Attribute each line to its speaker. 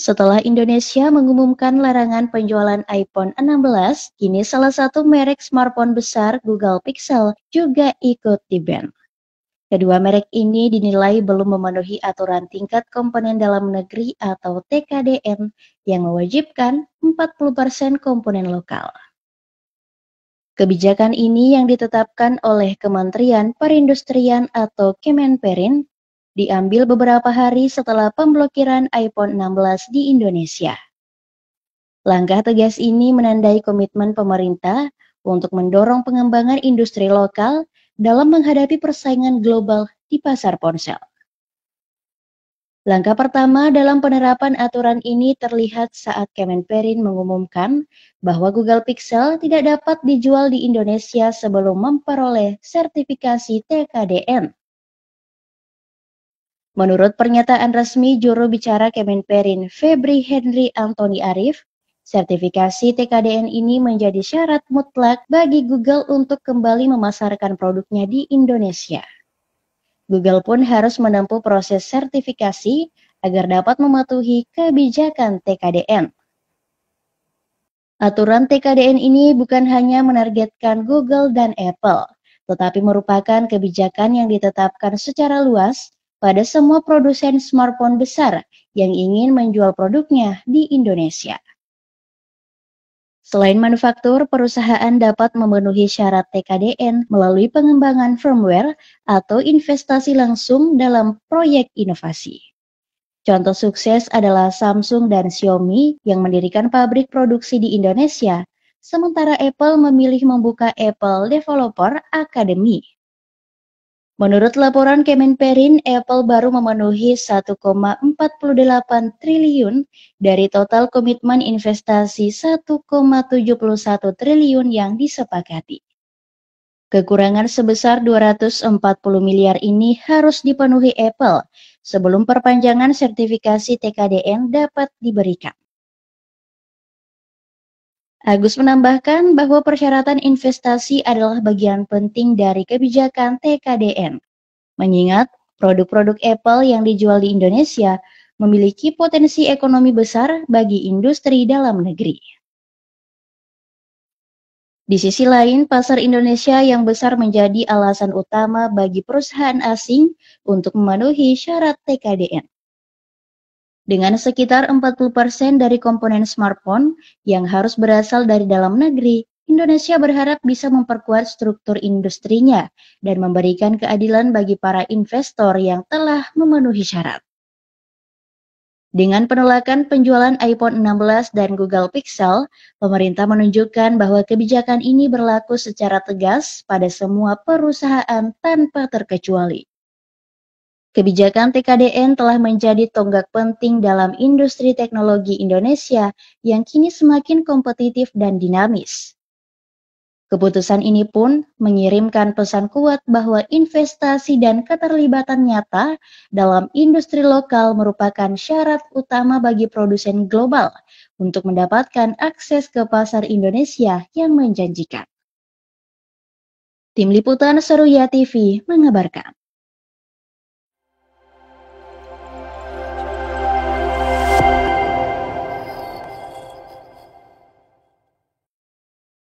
Speaker 1: Setelah Indonesia mengumumkan larangan penjualan iPhone 16, kini salah satu merek smartphone besar Google Pixel juga ikut diban. Kedua merek ini dinilai belum memenuhi aturan tingkat komponen dalam negeri atau TKDN yang mewajibkan 40% komponen lokal. Kebijakan ini yang ditetapkan oleh Kementerian Perindustrian atau Kemenperin diambil beberapa hari setelah pemblokiran iPhone 16 di Indonesia. Langkah tegas ini menandai komitmen pemerintah untuk mendorong pengembangan industri lokal dalam menghadapi persaingan global di pasar ponsel. Langkah pertama dalam penerapan aturan ini terlihat saat Kemenperin mengumumkan bahwa Google Pixel tidak dapat dijual di Indonesia sebelum memperoleh sertifikasi TKDN Menurut pernyataan resmi juru bicara Kemenperin Febri Henry Antoni Arif, sertifikasi TKDN ini menjadi syarat mutlak bagi Google untuk kembali memasarkan produknya di Indonesia. Google pun harus menempuh proses sertifikasi agar dapat mematuhi kebijakan TKDN. Aturan TKDN ini bukan hanya menargetkan Google dan Apple, tetapi merupakan kebijakan yang ditetapkan secara luas pada semua produsen smartphone besar yang ingin menjual produknya di Indonesia. Selain manufaktur, perusahaan dapat memenuhi syarat TKDN melalui pengembangan firmware atau investasi langsung dalam proyek inovasi. Contoh sukses adalah Samsung dan Xiaomi yang mendirikan pabrik produksi di Indonesia, sementara Apple memilih membuka Apple Developer Academy. Menurut laporan Kemenperin, Apple baru memenuhi 1,48 triliun dari total komitmen investasi 1,71 triliun yang disepakati. Kekurangan sebesar 240 miliar ini harus dipenuhi Apple sebelum perpanjangan sertifikasi TKDN dapat diberikan. Agus menambahkan bahwa persyaratan investasi adalah bagian penting dari kebijakan TKDN. Mengingat produk-produk Apple yang dijual di Indonesia memiliki potensi ekonomi besar bagi industri dalam negeri. Di sisi lain, pasar Indonesia yang besar menjadi alasan utama bagi perusahaan asing untuk memenuhi syarat TKDN dengan sekitar 40% dari komponen smartphone yang harus berasal dari dalam negeri, Indonesia berharap bisa memperkuat struktur industrinya dan memberikan keadilan bagi para investor yang telah memenuhi syarat. Dengan penolakan penjualan iPhone 16 dan Google Pixel, pemerintah menunjukkan bahwa kebijakan ini berlaku secara tegas pada semua perusahaan tanpa terkecuali. Kebijakan TKDN telah menjadi tonggak penting dalam industri teknologi Indonesia yang kini semakin kompetitif dan dinamis. Keputusan ini pun mengirimkan pesan kuat bahwa investasi dan keterlibatan nyata dalam industri lokal merupakan syarat utama bagi produsen global untuk mendapatkan akses ke pasar Indonesia yang menjanjikan. Tim Liputan Seruya TV mengabarkan.